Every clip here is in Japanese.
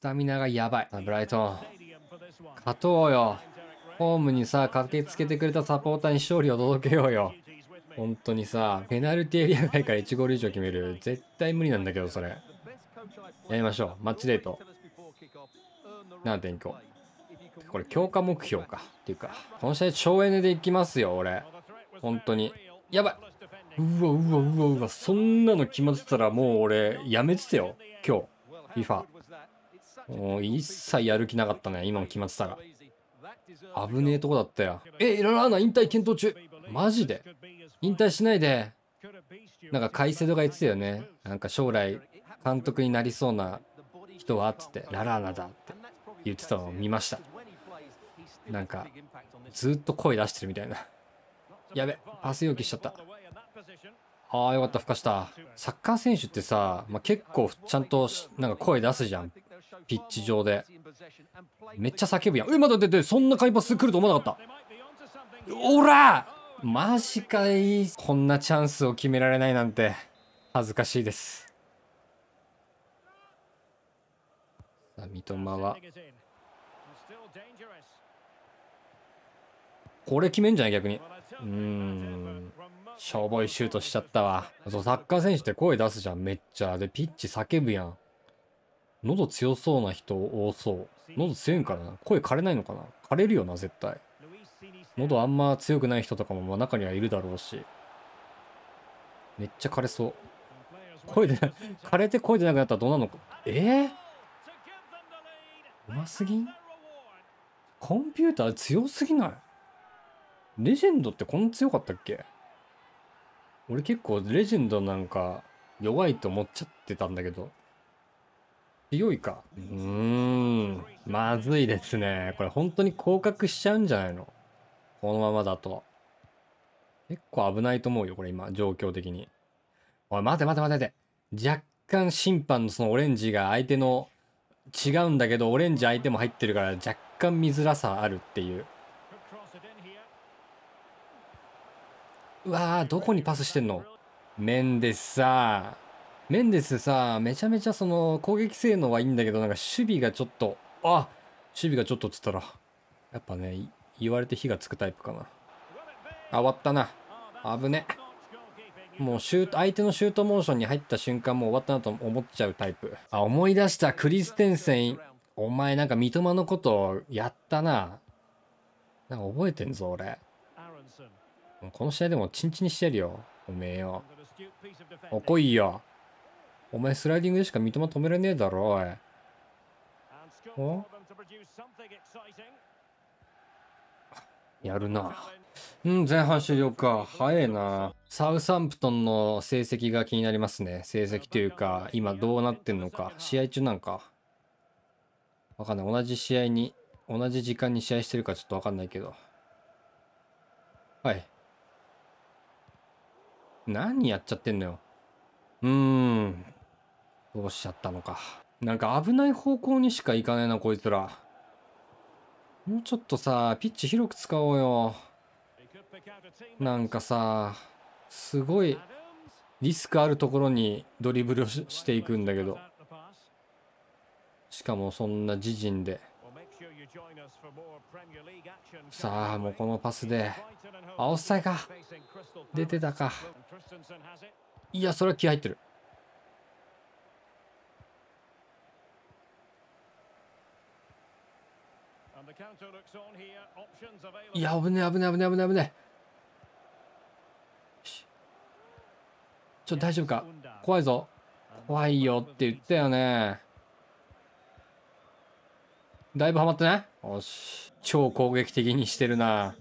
スタミナがやばい。ブライトン。勝とうよ。ホームにさ、駆けつけてくれたサポーターに勝利を届けようよ。本当にさ、ペナルティエリア外から1ゴール以上決める。絶対無理なんだけど、それ。やりましょう。マッチデート。7.5。これ、強化目標か。っていうか、この試合、省エネでいきますよ、俺。本当に。やばいうわうわうわうわ、そんなの決まってたらもう俺、やめてたよ。今日。FIFA。もう一切やる気なかったね、今も決まってたら。危ねえとこだったよ。え、ララーナ引退検討中マジで引退しないで。なんかカイセドが言ってたよね。なんか将来監督になりそうな人はっつって、ララーナだって言ってたのを見ました。なんか、ずっと声出してるみたいな。やべ、パス容器しちゃった。ああ、よかった、ふかした。サッカー選手ってさ、まあ、結構ちゃんとなんか声出すじゃん。ピッチ上で。めっちゃ叫ぶやん。え、まだ出て、そんな海パス来ると思わなかった。おらマジかい。こんなチャンスを決められないなんて、恥ずかしいです。さあ、三笘は。これ決めんじゃない逆に。うん。しょぼいシュートしちゃったわ。そう、サッカー選手って声出すじゃん、めっちゃ。で、ピッチ叫ぶやん。喉強そうな人多そう。喉強いんかな声枯れないのかな枯れるよな、絶対。喉あんま強くない人とかもまあ中にはいるだろうし。めっちゃ枯れそう。声で、枯れて声でなくなったらどうなのか。えー、うますぎんコンピューター強すぎないレジェンドってこんな強かったっけ俺結構レジェンドなんか弱いと思っちゃってたんだけど。強いか。うーん。まずいですね。これ本当に降格しちゃうんじゃないのこのままだと。結構危ないと思うよ、これ今、状況的に。おい、待て待て待て待て。若干審判のそのオレンジが相手の、違うんだけど、オレンジ相手も入ってるから若干見づらさあるっていう。うわー、どこにパスしてんのメンデスさメンデスさ、めちゃめちゃその攻撃性能はいいんだけど、なんか守備がちょっと、あ守備がちょっとっつったら、やっぱね、言われて火がつくタイプかな。あ、終わったな。危ね。もうシュート、相手のシュートモーションに入った瞬間もう終わったなと思っちゃうタイプ。あ、思い出した。クリステンセン、お前なんか三笘のことやったな。なんか覚えてんぞ、俺。この試合でもチンチンにしてるよ。おめえよ。おこいよ。お前スライディングでしか三笘止めれねえだろ、おい。おやるな。うん、前半終了か。早いな。サウサンプトンの成績が気になりますね。成績というか、今どうなってんのか。試合中なんか。わかんない。同じ試合に、同じ時間に試合してるかちょっとわかんないけど。はい。何やっちゃってんのよ。うーん。そうしちゃったのか。なんか危ない方向にしか行かねえな、こいつら。もうちょっとさ、ピッチ広く使おうよ。なんかさ、すごいリスクあるところにドリブルをしていくんだけど。しかもそんな自陣で。さあ、もうこのパスで。青オさサか。出てたか。いや、それは気合入ってる。いや、危ねえ、危ねえ、危ねえ、危ねえ、危ねえ。ちょっと大丈夫か怖いぞ。怖いよって言ったよね。だいぶハマってないよし。超攻撃的にしてるな。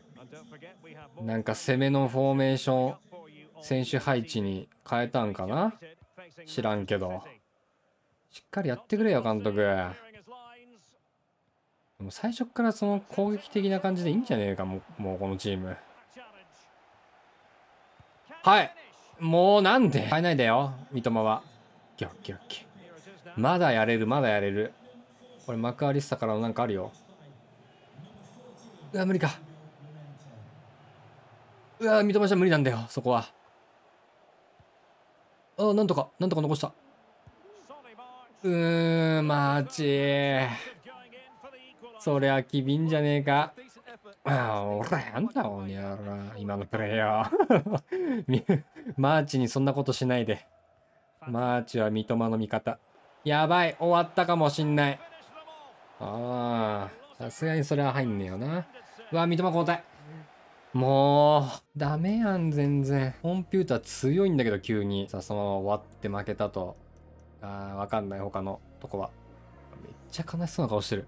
なんか攻めのフォーメーション、選手配置に変えたんかな知らんけど。しっかりやってくれよ、監督。でも最初からその攻撃的な感じでいいんじゃねえかもう、もうこのチーム。はい。もうなんで変えないだよ、三笘は。オッッッまだやれる、まだやれる。これマクアリスタからのなんかあるよ。うわ、無理か。うわ、三笘じゃ無理なんだよ、そこは。あ、なんとか、なんとか残した。うーん、マジ。そりゃ、機敏じゃねえか。ああ、俺なんだおにゃら、今のプレイヤー。マーチにそんなことしないで。マーチは三笘の味方。やばい、終わったかもしんない。ああ、さすがにそれは入んねえよな。うわ、三笘交代。もう、ダメやん、全然。コンピューター強いんだけど、急に。さ、そのまま終わって負けたと。ああ、わかんない、他のとこは。めっちゃ悲しそうな顔してる。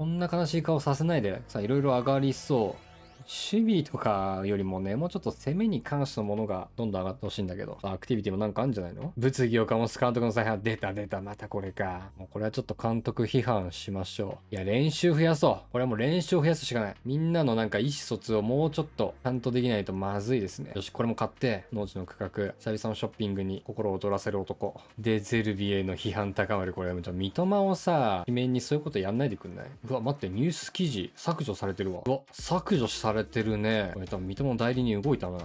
こんな悲しい顔させないでさ、いろいろ上がりそう。守備とかよりもね、もうちょっと攻めに関してのものがどんどん上がってほしいんだけど、アクティビティもなんかあるんじゃないの物議を醸す監督の再配、出た出た、またこれか。もうこれはちょっと監督批判しましょう。いや、練習増やそう。これはもう練習を増やすしかない。みんなのなんか意思疎通をもうちょっとちゃんとできないとまずいですね。よし、これも買って、農地の区画、久々のショッピングに心を躍らせる男。で、ゼルビエの批判高まる。これ、ゃ三笘をさ、地面にそういうことやんないでくんないうわ、待って、ニュース記事削除されてるわ。うわ、削除されれてるね。これ多分、三笘代理人動いたな。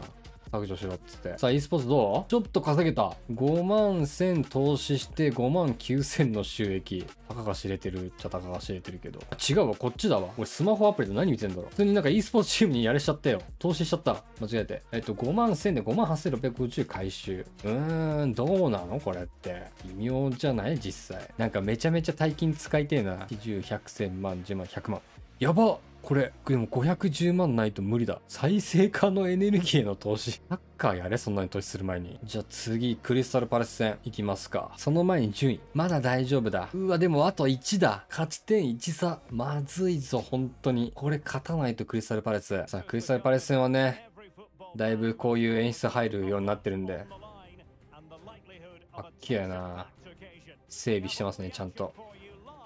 削除しろっつって。さあ、e スポーツどうちょっと稼げた。5万1000投資して5万9000の収益。たかが知れてるっちゃたかが知れてるけど。違うわ、こっちだわ。俺スマホアプリで何見てんだろ普通になんか e スポーツチームにやれしちゃったよ。投資しちゃった。間違えて。えっと、5万1000で5万8650回収。うーん、どうなのこれって。微妙じゃない実際。なんかめちゃめちゃ大金使いてえな。80、100、1000万、10万、100万。やばっこれ、でも510万ないと無理だ。再生可能エネルギーへの投資。サッカーやれ、そんなに投資する前に。じゃあ次、クリスタルパレス戦いきますか。その前に順位。まだ大丈夫だ。うわ、でもあと1だ。勝ち点1差。まずいぞ、本当に。これ勝たないとクリスタルパレス。さあ、クリスタルパレス戦はね、だいぶこういう演出入るようになってるんで。あっきやな。整備してますね、ちゃんと。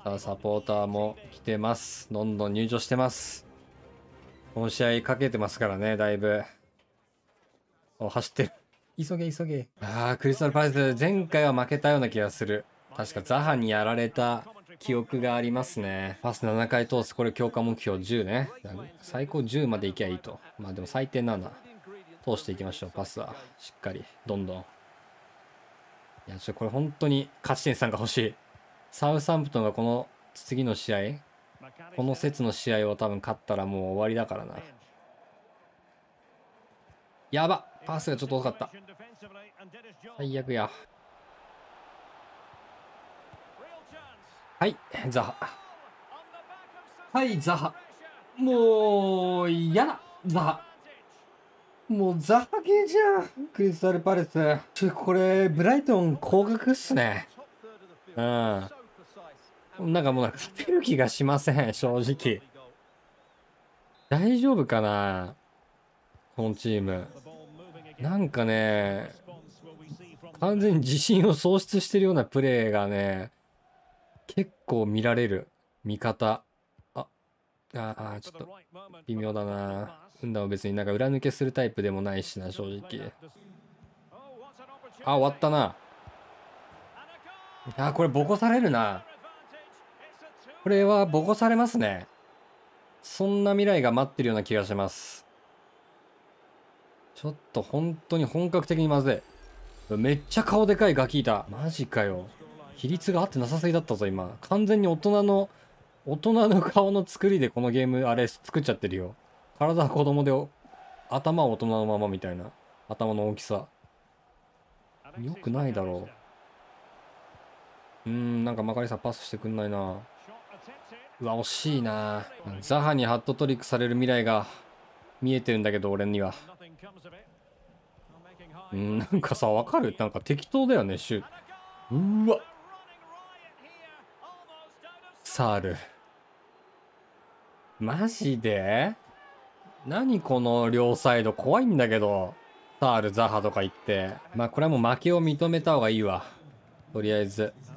さあ、サポーターも来てます。どんどん入場してます。この試合かけてますからね、だいぶ。お、走ってる。急げ、急げ。ああ、クリスタルパレス、前回は負けたような気がする。確かザハにやられた記憶がありますね。パス7回通す。これ強化目標10ね。最高10までいけばいいと。まあでも最低7。通していきましょう、パスは。しっかり。どんどん。いや、ちょ、これ本当に勝ち点3が欲しい。サウサンプトンがこの次の試合、この節の試合を多分勝ったらもう終わりだからな。やばパスがちょっと多かった。最悪や。はい、ザハ。はい、ザハ。もう、嫌だ、ザハ。もう、ザハ系じゃん、クリスタルパレス。これ、ブライトン、高額っすね。うん。なんかもう勝てる気がしません、正直。大丈夫かなこのチーム。なんかね、完全に自信を喪失してるようなプレーがね、結構見られる。味方。あ、ああ、ちょっと微妙だな。運だも別になんか裏抜けするタイプでもないしな、正直。あ、終わったな。あ、これボコされるな。これはボコされますね。そんな未来が待ってるような気がします。ちょっと本当に本格的にまずい。めっちゃ顔でかいガキいた。マジかよ。比率が合ってなさすぎだったぞ、今。完全に大人の、大人の顔の作りでこのゲーム、あれ、作っちゃってるよ。体は子供で、頭は大人のままみたいな。頭の大きさ。よくないだろう。うーん、なんかまかりさんパスしてくんないな。うわ、惜しいなザハにハットトリックされる未来が見えてるんだけど、俺には。ん、なんかさ、わかるなんか適当だよね、シュート。うわサール。マジで何この両サイド怖いんだけど。サール、ザハとか言って。まあこれはもう負けを認めた方がいいわ。とりあえず。ちょ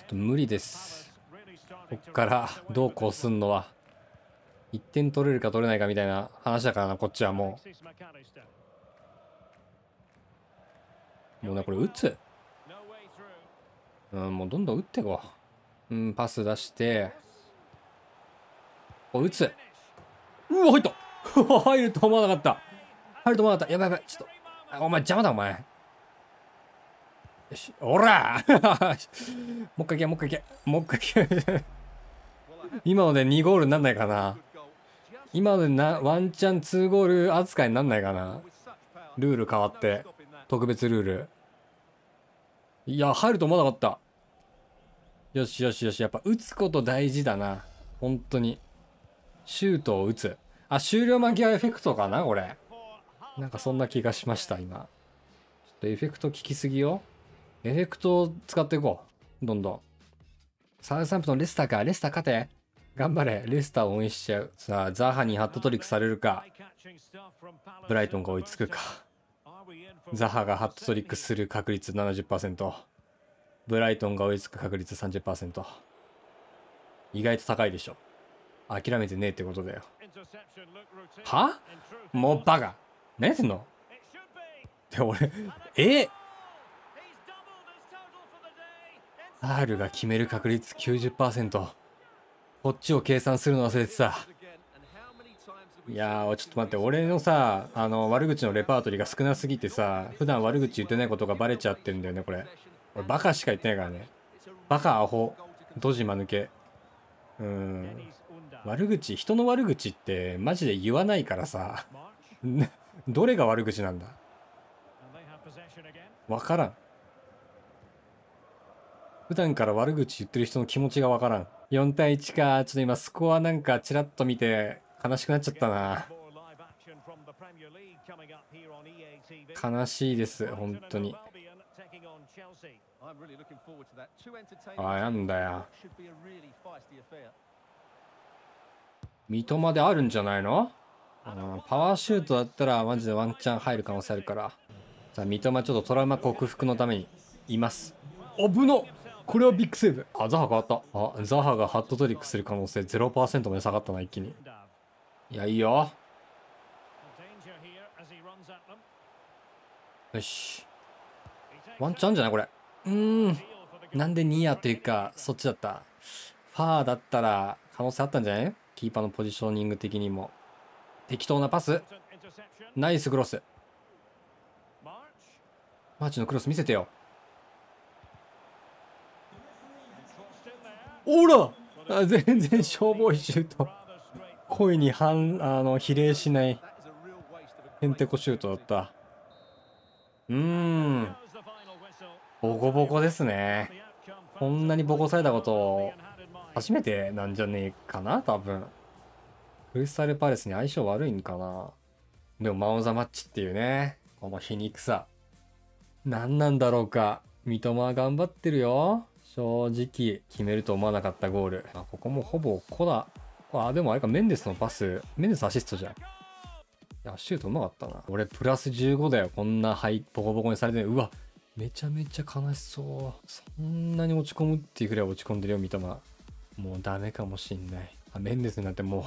っと無理です。こっからどうこうすんのは1点取れるか取れないかみたいな話だからなこっちはもうもうねこれ打つうんもうどんどん打っていこううんパス出してお打つうわ入った 入ると思わなかった入ると思わなかったやばいやばいちょっとお前邪魔だお前よし、おら もう一回行け、もう一回行け、もう一回行け今ので2ゴールになんないかな今のでなワンチャン2ゴール扱いになんないかなルール変わって特別ルールいや入ると思わなかったよしよしよしやっぱ打つこと大事だな本当にシュートを打つあ終了間際エフェクトかなこれなんかそんな気がしました今ちょっとエフェクト効きすぎよエフェクトを使っていこうどんどんサウサンプトンレスターかレスター勝て頑張れ、レスターを応援しちゃう。さあ、ザハにハットトリックされるか、ブライトンが追いつくか。ザハがハットトリックする確率70%、ブライトンが追いつく確率30%。意外と高いでしょ。諦めてねえってことだよ。はもうバカ何やってんのって俺、えフアールが決める確率90%。こっちを計算するの忘れてた。いやー、ちょっと待って、俺のさ、あの、悪口のレパートリーが少なすぎてさ、普段悪口言ってないことがバレちゃってんだよね、これ。俺、バカしか言ってないからね。バカ、アホ、ドジ、間抜け。うん。悪口、人の悪口って、マジで言わないからさ。どれが悪口なんだ分からん。普段から悪口言ってる人の気持ちが分からん。4対1か。ちょっと今スコアなんかちらっと見て悲しくなっちゃったな。悲しいです、本当に。あ、やんだよ。三笘であるんじゃないのパワーシュートだったらマジでワンチャン入る可能性あるから。さあ、三笘ちょっとトラウマ克服のためにいます。ぶのこれはビッグセーブあザハ変わったあザハがハットトリックする可能性0%まで下がったな一気にいやいいよよしワンチャンじゃないこれうんなんでニアというかそっちだったファーだったら可能性あったんじゃないキーパーのポジショニング的にも適当なパスナイスクロスマーチのクロス見せてよおら全然消防士シュート。声に反、あの、比例しない、へんてこシュートだった。うーん。ボコボコですね。こんなにボコされたこと、初めてなんじゃねえかな、多分。クリスタルパレスに相性悪いんかな。でも、マオザマッチっていうね、この皮肉さ。何なんだろうか。三笘は頑張ってるよ。正直決めると思わなかったゴール。あここもほぼコだ。あ、でもあれか、メンデスのパス、メンデスアシストじゃん。いや、シュートうまかったな。俺、プラス15だよ。こんな、はい、ボコボコにされて、うわ、めちゃめちゃ悲しそう。そんなに落ち込むっていうくらい落ち込んでるよ、三笘。もうダメかもしんない。あ、メンデスになってもう、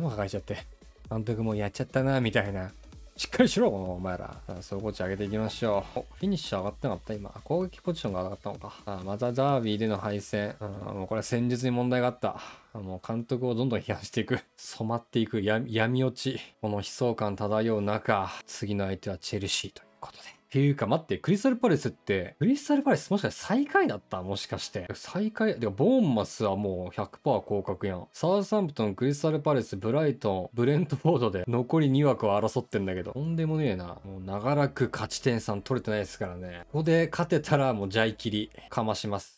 頭抱えちゃって。監督もやっちゃったな、みたいな。しっかりしろ、お前ら。総合値上げていきましょう。フィニッシュ上がってなかった今。攻撃ポジションが上がったのか。あまたダービーでの敗戦。もうこれは戦術に問題があった。もう監督をどんどん批判していく。染まっていく闇落ち。この悲壮感漂う中、次の相手はチェルシーということで。っていうか待って、クリスタルパレスって、クリスタルパレスもしかして最下位だったもしかして。最下位でか、ボーンマスはもう100%降格やん。サウサンプトン、クリスタルパレス、ブライトン、ブレントフォードで残り2枠を争ってんだけど。とんでもねえな。もう長らく勝ち点3取れてないですからね。ここで勝てたらもうジャイキリ、かまします。